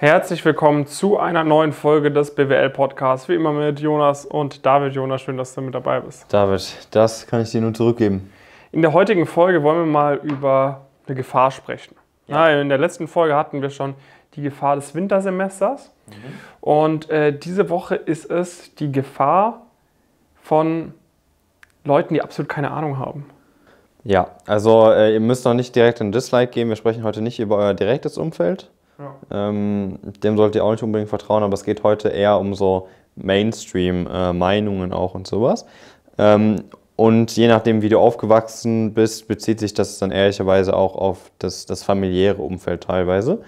Herzlich willkommen zu einer neuen Folge des BWL Podcasts. Wie immer mit Jonas und David. Jonas, schön, dass du mit dabei bist. David, das kann ich dir nun zurückgeben. In der heutigen Folge wollen wir mal über eine Gefahr sprechen. Ja. In der letzten Folge hatten wir schon die Gefahr des Wintersemesters. Mhm. Und äh, diese Woche ist es die Gefahr von Leuten, die absolut keine Ahnung haben. Ja, also äh, ihr müsst noch nicht direkt ein Dislike geben. Wir sprechen heute nicht über euer direktes Umfeld ähm, dem solltet ihr auch nicht unbedingt vertrauen, aber es geht heute eher um so Mainstream-Meinungen äh, auch und sowas. Ähm, und je nachdem, wie du aufgewachsen bist, bezieht sich das dann ehrlicherweise auch auf das, das familiäre Umfeld teilweise.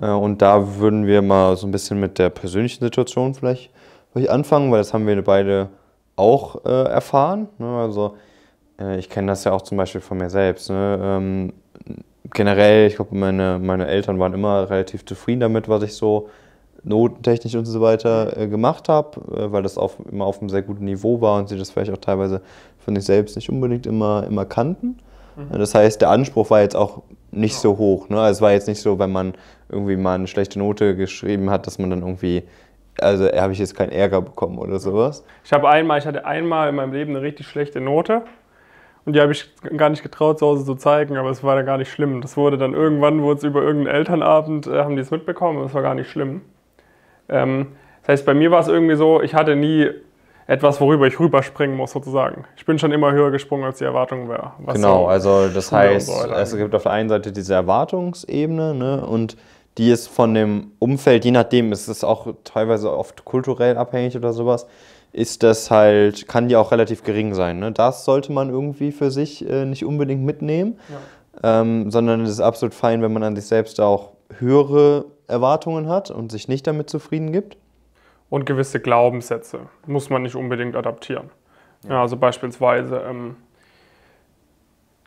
Äh, und da würden wir mal so ein bisschen mit der persönlichen Situation vielleicht, vielleicht anfangen, weil das haben wir beide auch äh, erfahren. Ne? Also äh, ich kenne das ja auch zum Beispiel von mir selbst. Ne? Ähm, generell, ich glaube, meine, meine Eltern waren immer relativ zufrieden damit, was ich so notentechnisch und so weiter äh, gemacht habe, äh, weil das auf, immer auf einem sehr guten Niveau war und sie das vielleicht auch teilweise von sich selbst nicht unbedingt immer, immer kannten. Mhm. Das heißt, der Anspruch war jetzt auch nicht ja. so hoch. Ne? Also es war jetzt nicht so, wenn man irgendwie mal eine schlechte Note geschrieben hat, dass man dann irgendwie, also habe ich jetzt keinen Ärger bekommen oder sowas. Ich habe einmal, ich hatte einmal in meinem Leben eine richtig schlechte Note und Die habe ich gar nicht getraut, zu Hause zu zeigen, aber es war da gar nicht schlimm. Das wurde dann irgendwann, wurde es über irgendeinen Elternabend, äh, haben die es mitbekommen, es war gar nicht schlimm. Ähm, das heißt, bei mir war es irgendwie so, ich hatte nie etwas, worüber ich rüberspringen muss, sozusagen. Ich bin schon immer höher gesprungen, als die Erwartung wäre. Genau, so also das Schule heißt, es gibt auf der einen Seite diese Erwartungsebene ne, und die ist von dem Umfeld, je nachdem, es ist auch teilweise oft kulturell abhängig oder sowas ist das halt, kann ja auch relativ gering sein. Ne? Das sollte man irgendwie für sich äh, nicht unbedingt mitnehmen, ja. ähm, sondern es ist absolut fein, wenn man an sich selbst auch höhere Erwartungen hat und sich nicht damit zufrieden gibt. Und gewisse Glaubenssätze muss man nicht unbedingt adaptieren. Ja. Ja, also beispielsweise, ähm,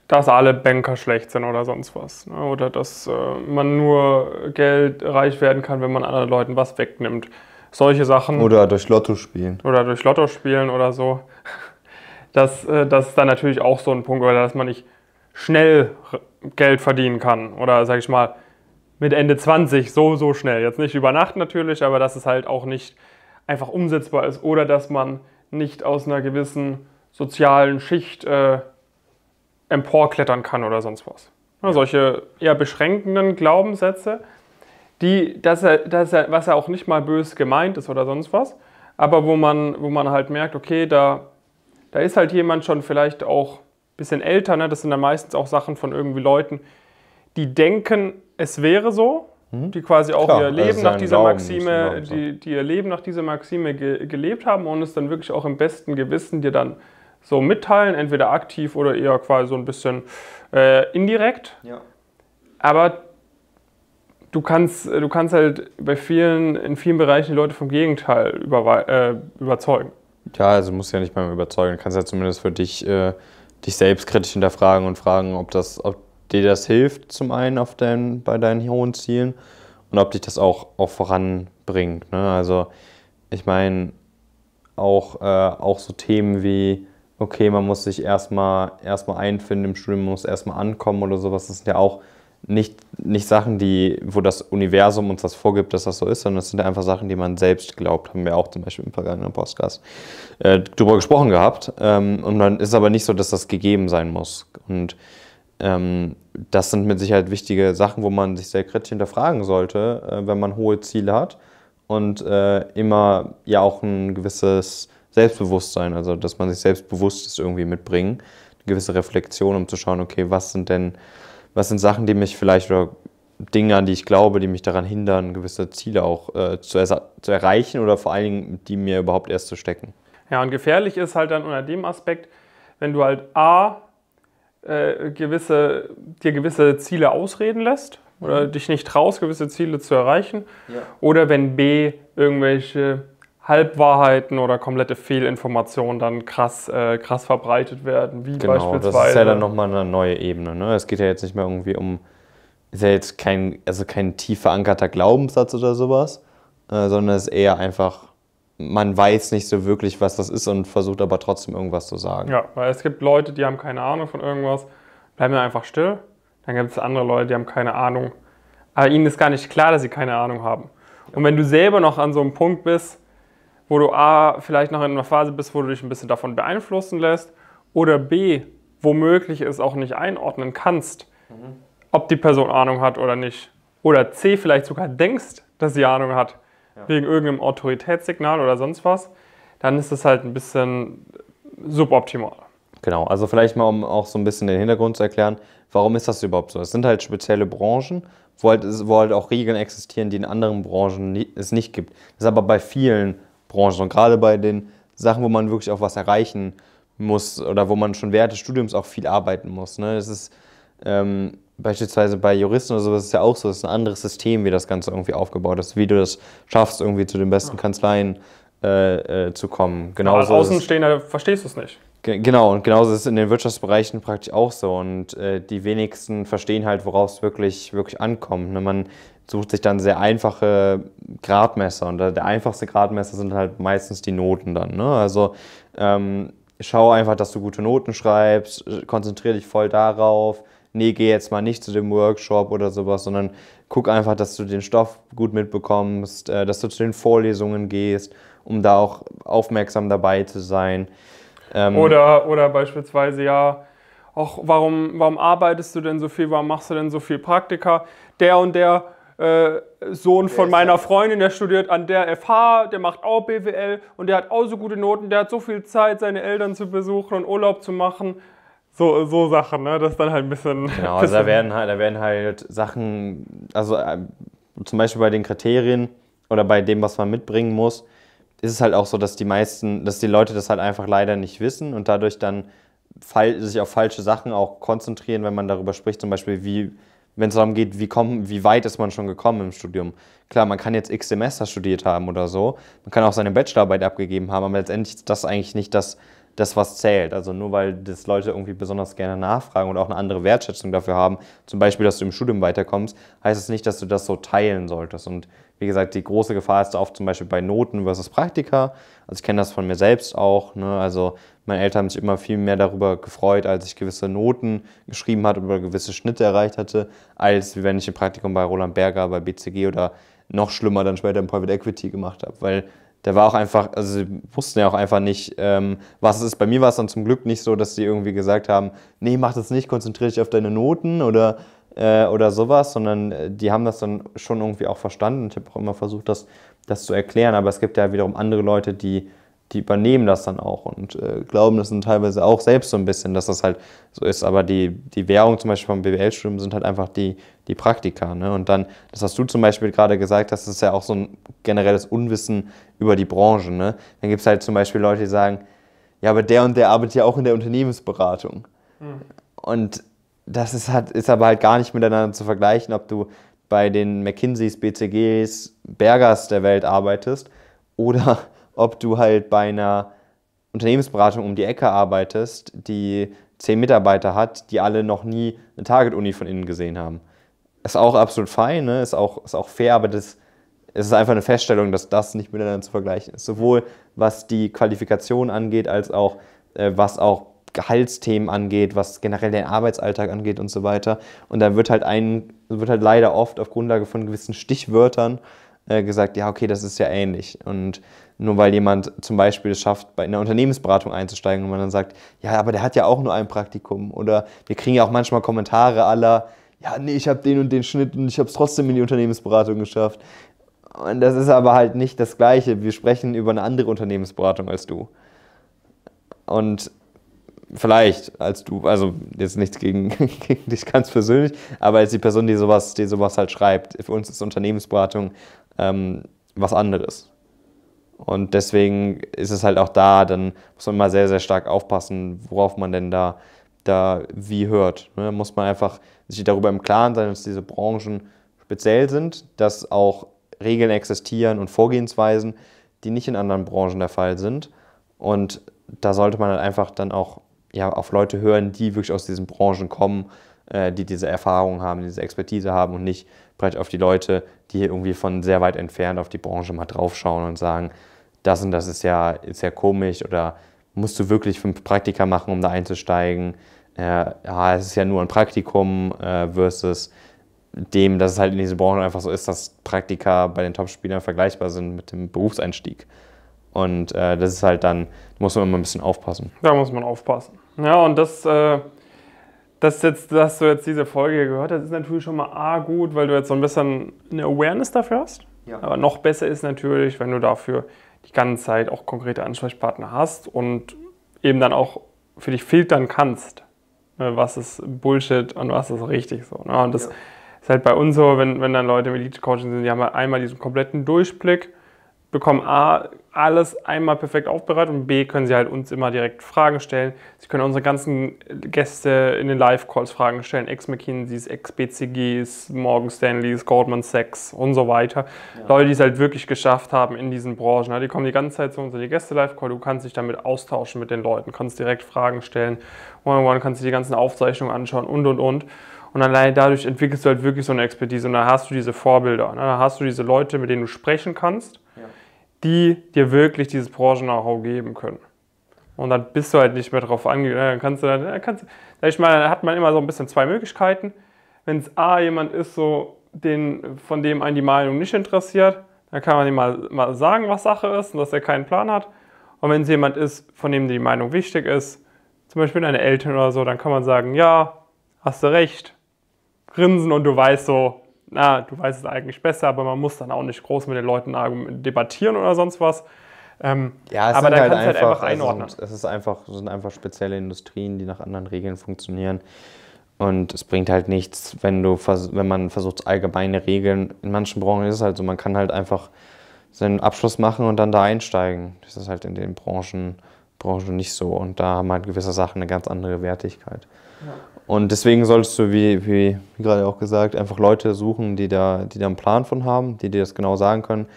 dass alle Banker schlecht sind oder sonst was. Ne? Oder dass äh, man nur Geld reich werden kann, wenn man anderen Leuten was wegnimmt solche Sachen. Oder durch Lotto spielen. Oder durch Lotto spielen oder so. Das, äh, das ist dann natürlich auch so ein Punkt, dass man nicht schnell Geld verdienen kann. Oder sag ich mal, mit Ende 20 so, so schnell. Jetzt nicht über Nacht natürlich, aber dass es halt auch nicht einfach umsetzbar ist. Oder dass man nicht aus einer gewissen sozialen Schicht äh, emporklettern kann oder sonst was. Ne, ja. Solche eher beschränkenden Glaubenssätze die, dass er, dass er, was er auch nicht mal böse gemeint ist oder sonst was, aber wo man, wo man halt merkt, okay, da, da ist halt jemand schon vielleicht auch ein bisschen älter, ne? das sind dann meistens auch Sachen von irgendwie Leuten, die denken, es wäre so, mhm. die quasi auch Klar, ihr Leben nach dieser Glauben Maxime, die, die ihr Leben nach dieser Maxime ge gelebt haben und es dann wirklich auch im besten Gewissen dir dann so mitteilen, entweder aktiv oder eher quasi so ein bisschen äh, indirekt. Ja. Aber du kannst, äh, du kannst halt bei vielen, in vielen Bereichen die Leute vom Gegenteil über, äh, überzeugen. Ja, also musst du ja nicht mal überzeugen. Du kannst ja zumindest für dich, äh, dich selbst kritisch hinterfragen und fragen, ob, das, ob dir das hilft, zum einen auf dein, bei deinen hohen Zielen und ob dich das auch, auch voranbringt. Ne? Also, ich meine, auch, äh, auch so Themen wie, okay, man muss sich erstmal, erstmal einfinden im Studium, man muss erstmal ankommen oder sowas, das sind ja auch nicht, nicht Sachen, die, wo das Universum uns das vorgibt, dass das so ist, sondern es sind einfach Sachen, die man selbst glaubt. Haben wir auch zum Beispiel im vergangenen Podcast äh, drüber gesprochen gehabt. Ähm, und dann ist es aber nicht so, dass das gegeben sein muss. Und ähm, das sind mit Sicherheit wichtige Sachen, wo man sich sehr kritisch hinterfragen sollte, äh, wenn man hohe Ziele hat und äh, immer ja auch ein gewisses Selbstbewusstsein, also dass man sich selbstbewusst ist irgendwie mitbringen, eine gewisse Reflexion, um zu schauen, okay, was sind denn was sind Sachen, die mich vielleicht oder Dinge, an die ich glaube, die mich daran hindern, gewisse Ziele auch äh, zu, zu erreichen oder vor allen Dingen, die mir überhaupt erst zu stecken. Ja, und gefährlich ist halt dann unter dem Aspekt, wenn du halt A, äh, gewisse, dir gewisse Ziele ausreden lässt oder mhm. dich nicht traust, gewisse Ziele zu erreichen. Ja. Oder wenn B, irgendwelche Halbwahrheiten oder komplette Fehlinformationen dann krass, äh, krass verbreitet werden, wie genau, beispielsweise. Das ist ja dann nochmal eine neue Ebene. Ne? Es geht ja jetzt nicht mehr irgendwie um, ist ja jetzt kein, also kein tief verankerter Glaubenssatz oder sowas, äh, sondern es ist eher einfach, man weiß nicht so wirklich, was das ist und versucht aber trotzdem irgendwas zu sagen. Ja, weil es gibt Leute, die haben keine Ahnung von irgendwas, bleiben dann einfach still. Dann gibt es andere Leute, die haben keine Ahnung. Aber ihnen ist gar nicht klar, dass sie keine Ahnung haben. Und wenn du selber noch an so einem Punkt bist, wo du A, vielleicht noch in einer Phase bist, wo du dich ein bisschen davon beeinflussen lässt oder B, womöglich es auch nicht einordnen kannst, mhm. ob die Person Ahnung hat oder nicht. Oder C, vielleicht sogar denkst, dass sie Ahnung hat, ja. wegen irgendeinem Autoritätssignal oder sonst was, dann ist das halt ein bisschen suboptimal. Genau, also vielleicht mal, um auch so ein bisschen den Hintergrund zu erklären, warum ist das überhaupt so? Es sind halt spezielle Branchen, wo halt, wo halt auch Regeln existieren, die in anderen Branchen es nicht gibt. Das ist aber bei vielen Branchen. Und gerade bei den Sachen, wo man wirklich auch was erreichen muss oder wo man schon während des Studiums auch viel arbeiten muss. Ne? Das ist ähm, beispielsweise bei Juristen oder sowas ist ja auch so, es ist ein anderes System, wie das Ganze irgendwie aufgebaut ist, wie du das schaffst, irgendwie zu den besten Kanzleien äh, äh, zu kommen. Genauso Aber als Außenstehender ist, verstehst du es nicht. Genau, und genauso ist es in den Wirtschaftsbereichen praktisch auch so. Und äh, die wenigsten verstehen halt, worauf es wirklich, wirklich ankommt. Ne? Man sucht sich dann sehr einfache Gradmesser. Und der einfachste Gradmesser sind halt meistens die Noten dann. Ne? Also ähm, schau einfach, dass du gute Noten schreibst, konzentriere dich voll darauf. Nee, geh jetzt mal nicht zu dem Workshop oder sowas, sondern guck einfach, dass du den Stoff gut mitbekommst, äh, dass du zu den Vorlesungen gehst, um da auch aufmerksam dabei zu sein. Ähm, oder, oder beispielsweise ja, auch warum, warum arbeitest du denn so viel, warum machst du denn so viel Praktika? Der und der äh, Sohn von meiner Freundin, der studiert an der FH, der macht auch BWL und der hat auch so gute Noten, der hat so viel Zeit, seine Eltern zu besuchen und Urlaub zu machen. So, so Sachen, ne? Das ist dann halt ein bisschen. Genau, also da werden halt, da werden halt Sachen, also äh, zum Beispiel bei den Kriterien oder bei dem, was man mitbringen muss, ist es halt auch so, dass die meisten, dass die Leute das halt einfach leider nicht wissen und dadurch dann sich auf falsche Sachen auch konzentrieren, wenn man darüber spricht, zum Beispiel wie wenn es darum geht, wie, komm, wie weit ist man schon gekommen im Studium. Klar, man kann jetzt x Semester studiert haben oder so, man kann auch seine Bachelorarbeit abgegeben haben, aber letztendlich ist das eigentlich nicht das, das was zählt. Also nur weil das Leute irgendwie besonders gerne nachfragen und auch eine andere Wertschätzung dafür haben, zum Beispiel, dass du im Studium weiterkommst, heißt es das nicht, dass du das so teilen solltest. Und wie gesagt, die große Gefahr ist oft zum Beispiel bei Noten versus Praktika. Also ich kenne das von mir selbst auch. Ne? Also meine Eltern haben sich immer viel mehr darüber gefreut, als ich gewisse Noten geschrieben hatte oder gewisse Schnitte erreicht hatte, als wenn ich ein Praktikum bei Roland Berger, bei BCG oder noch schlimmer dann später im Private Equity gemacht habe. Weil da war auch einfach, also sie wussten ja auch einfach nicht, ähm, was es ist. Bei mir war es dann zum Glück nicht so, dass sie irgendwie gesagt haben, nee, mach das nicht, konzentriere dich auf deine Noten oder, äh, oder sowas, sondern äh, die haben das dann schon irgendwie auch verstanden. Ich habe auch immer versucht, das, das zu erklären, aber es gibt ja wiederum andere Leute, die die übernehmen das dann auch und äh, glauben das dann teilweise auch selbst so ein bisschen, dass das halt so ist. Aber die, die Währung zum Beispiel vom BWL-Studium sind halt einfach die, die Praktika. Ne? Und dann, das hast du zum Beispiel gerade gesagt, das ist ja auch so ein generelles Unwissen über die Branche. Ne? Dann gibt es halt zum Beispiel Leute, die sagen, ja, aber der und der arbeitet ja auch in der Unternehmensberatung. Mhm. Und das ist, halt, ist aber halt gar nicht miteinander zu vergleichen, ob du bei den McKinseys, BCGs, Bergers der Welt arbeitest oder ob du halt bei einer Unternehmensberatung um die Ecke arbeitest, die zehn Mitarbeiter hat, die alle noch nie eine Target-Uni von innen gesehen haben. Ist auch absolut fein, ne? ist, auch, ist auch fair, aber das, es ist einfach eine Feststellung, dass das nicht miteinander zu vergleichen ist. Sowohl was die Qualifikation angeht, als auch äh, was auch Gehaltsthemen angeht, was generell den Arbeitsalltag angeht und so weiter. Und dann wird halt ein, wird halt leider oft auf Grundlage von gewissen Stichwörtern äh, gesagt, ja, okay, das ist ja ähnlich. Und nur weil jemand zum Beispiel es schafft, bei einer Unternehmensberatung einzusteigen und man dann sagt, ja, aber der hat ja auch nur ein Praktikum. Oder wir kriegen ja auch manchmal Kommentare aller, ja, nee, ich habe den und den Schnitt und ich habe es trotzdem in die Unternehmensberatung geschafft. Und das ist aber halt nicht das Gleiche. Wir sprechen über eine andere Unternehmensberatung als du. Und vielleicht als du, also jetzt nichts gegen, gegen dich ganz persönlich, aber als die Person, die sowas, die sowas halt schreibt. Für uns ist Unternehmensberatung ähm, was anderes. Und deswegen ist es halt auch da, dann muss man immer sehr, sehr stark aufpassen, worauf man denn da, da wie hört. Da ne? muss man einfach sich darüber im Klaren sein, dass diese Branchen speziell sind, dass auch Regeln existieren und Vorgehensweisen, die nicht in anderen Branchen der Fall sind. Und da sollte man halt einfach dann auch ja, auf Leute hören, die wirklich aus diesen Branchen kommen äh, die diese Erfahrung haben, diese Expertise haben und nicht vielleicht auf die Leute, die hier irgendwie von sehr weit entfernt auf die Branche mal draufschauen und sagen, das und das ist ja, ist ja komisch oder musst du wirklich fünf Praktika machen, um da einzusteigen? Äh, ja, es ist ja nur ein Praktikum äh, versus dem, dass es halt in dieser Branche einfach so ist, dass Praktika bei den Topspielern vergleichbar sind mit dem Berufseinstieg. Und äh, das ist halt dann, muss man immer ein bisschen aufpassen. Da muss man aufpassen. Ja, und das äh, dass, jetzt, dass du jetzt diese Folge gehört hast, ist natürlich schon mal A gut, weil du jetzt so ein bisschen eine Awareness dafür hast. Ja. Aber noch besser ist natürlich, wenn du dafür die ganze Zeit auch konkrete Ansprechpartner hast und eben dann auch für dich filtern kannst, ne, was ist Bullshit und was ist richtig so. Ne? Und das ja. ist halt bei uns so, wenn, wenn dann Leute mit Elite-Coaching sind, die haben halt einmal diesen kompletten Durchblick bekommen A, alles einmal perfekt aufbereitet und B, können sie halt uns immer direkt Fragen stellen. Sie können unsere ganzen Gäste in den Live-Calls Fragen stellen, Ex-McKinseys, Ex-BCGs, Morgan Stanleys, Goldman Sachs und so weiter. Ja. Leute, die es halt wirklich geschafft haben in diesen Branchen. Die kommen die ganze Zeit zu uns in die Gäste-Live-Call, du kannst dich damit austauschen mit den Leuten, kannst direkt Fragen stellen, one-on-one kannst du die ganzen Aufzeichnungen anschauen und, und, und. Und allein dadurch entwickelst du halt wirklich so eine Expertise und da hast du diese Vorbilder, ne? da hast du diese Leute, mit denen du sprechen kannst. Ja die dir wirklich dieses Branchen-Know-how geben können. Und dann bist du halt nicht mehr drauf angewiesen. Dann äh, kannst du dann, äh, kannst, sag ich mal, hat man immer so ein bisschen zwei Möglichkeiten. Wenn es A jemand ist, so, den, von dem einen die Meinung nicht interessiert, dann kann man ihm mal, mal sagen, was Sache ist und dass er keinen Plan hat. Und wenn es jemand ist, von dem die Meinung wichtig ist, zum Beispiel deine Eltern oder so, dann kann man sagen, ja, hast du recht, grinsen und du weißt so, na, du weißt es eigentlich besser, aber man muss dann auch nicht groß mit den Leuten debattieren oder sonst was. Ähm, ja, es aber sind halt, halt einfach, halt einfach einordnen. Also es ist einfach, sind einfach spezielle Industrien, die nach anderen Regeln funktionieren. Und es bringt halt nichts, wenn, du, wenn man versucht, allgemeine Regeln. In manchen Branchen ist es halt so, man kann halt einfach seinen Abschluss machen und dann da einsteigen. Das ist halt in den Branchen, Branchen nicht so. Und da haben halt gewisse Sachen eine ganz andere Wertigkeit. Ja. Und deswegen solltest du, wie, wie, gerade auch gesagt, einfach Leute suchen, die da, die da einen Plan von haben, die dir das genau sagen können,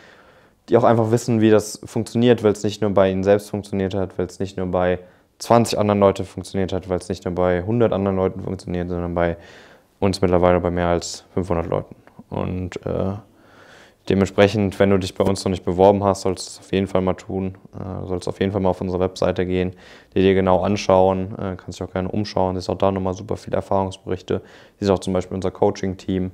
die auch einfach wissen, wie das funktioniert, weil es nicht nur bei ihnen selbst funktioniert hat, weil es nicht nur bei 20 anderen Leuten funktioniert hat, weil es nicht nur bei 100 anderen Leuten funktioniert, sondern bei uns mittlerweile bei mehr als 500 Leuten. Und äh, Dementsprechend, wenn du dich bei uns noch nicht beworben hast, sollst du es auf jeden Fall mal tun. Äh, du sollst auf jeden Fall mal auf unsere Webseite gehen, die dir genau anschauen. Du äh, kannst dich auch gerne umschauen. Es ist auch da nochmal super viele Erfahrungsberichte. Es ist auch zum Beispiel unser Coaching-Team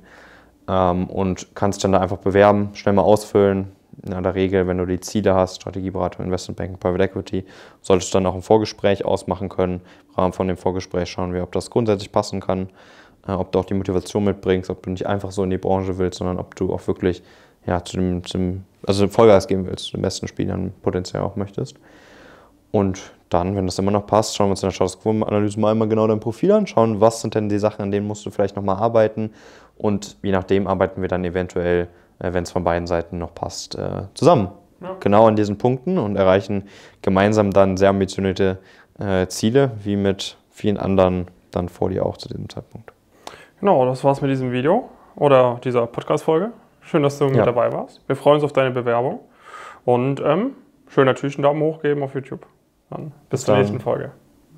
ähm, und kannst dich dann da einfach bewerben, schnell mal ausfüllen. In der Regel, wenn du die Ziele hast, Strategieberatung, Investmentbanking, Private Equity, solltest du dann auch ein Vorgespräch ausmachen können. Im Rahmen von dem Vorgespräch schauen wir, ob das grundsätzlich passen kann, äh, ob du auch die Motivation mitbringst, ob du nicht einfach so in die Branche willst, sondern ob du auch wirklich ja, zu dem, zum, also Vollgas geben willst, zu den besten Spielern potenziell auch möchtest. Und dann, wenn das immer noch passt, schauen wir uns in der Status Quo-Analyse mal einmal genau dein Profil an, schauen, was sind denn die Sachen, an denen musst du vielleicht nochmal arbeiten. Und je nachdem arbeiten wir dann eventuell, äh, wenn es von beiden Seiten noch passt, äh, zusammen. Ja. Genau an diesen Punkten und erreichen gemeinsam dann sehr ambitionierte äh, Ziele, wie mit vielen anderen dann vor dir auch zu diesem Zeitpunkt. Genau, das war's mit diesem Video oder dieser Podcast-Folge. Schön, dass du ja. mit dabei warst. Wir freuen uns auf deine Bewerbung. Und ähm, schön natürlich einen Daumen hoch geben auf YouTube. Dann bis, bis zur nächsten Folge.